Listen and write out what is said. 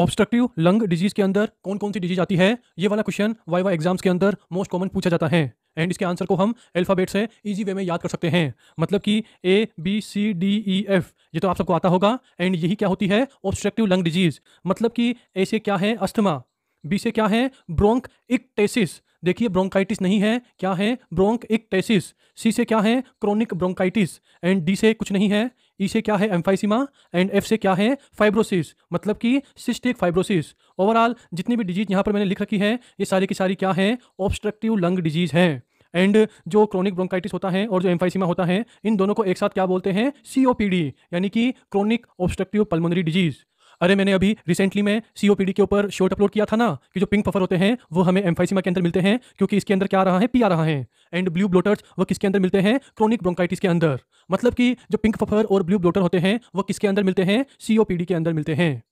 obstructive lung disease के अंदर कौन कौन सी डिजीज आती है ये वाला क्वेश्चन वाई वाई एग्जाम्स के अंदर मोस्ट कॉमन पूछा जाता है एंड इसके आंसर को हम अल्फ़ाबेट से इजी वे में याद कर सकते हैं मतलब कि A B C D E F ये तो आप सबको आता होगा एंड यही क्या होती है ऑब्स्ट्रक्टिव लंग डिजीज मतलब कि ए से क्या है अस्थमा बी से क्या है ब्रोंक इक्टेसिस देखिए ब्रोंकाइटिस नहीं है क्या है ब्रोंक इकटेसिस सी से क्या है क्रोनिक ब्रोंकाइटिस एंड डी से कुछ नहीं है ई e से क्या है एम्फाइसिमा एंड एफ से क्या है फाइब्रोसिस मतलब कि सिस्टिक फाइब्रोसिस ओवरऑल जितनी भी डिजीज यहाँ पर मैंने लिख रखी है ये सारी की सारी क्या है ऑब्स्ट्रक्टिव लंग डिजीज है एंड जो क्रोनिक ब्रोंकाइटिस होता है और जो एम्फाइसिमा होता है इन दोनों को एक साथ क्या बोलते हैं सीओपीडी यानी कि क्रोनिक ऑब्स्ट्रक्टिव पल्मोनरी डिजीज अरे मैंने अभी रिसेंटली में सीओपीडी के ऊपर शॉर्ट अपलोड किया था ना कि जो पिंक पफर होते हैं वो हमें एम्फाइसिमा के अंदर मिलते हैं क्योंकि इसके अंदर क्या आ रहा है पी आ रहा है एंड ब्लू ब्लोटर्स वो किसके अंदर मिलते हैं क्रोनिक ब्रोंकाइटिस के अंदर मतलब कि जो पिंक पफर और ब्लू ब्लोटर होते हैं वो किसके अंदर मिलते हैं सीओपीडी के अंदर मिलते हैं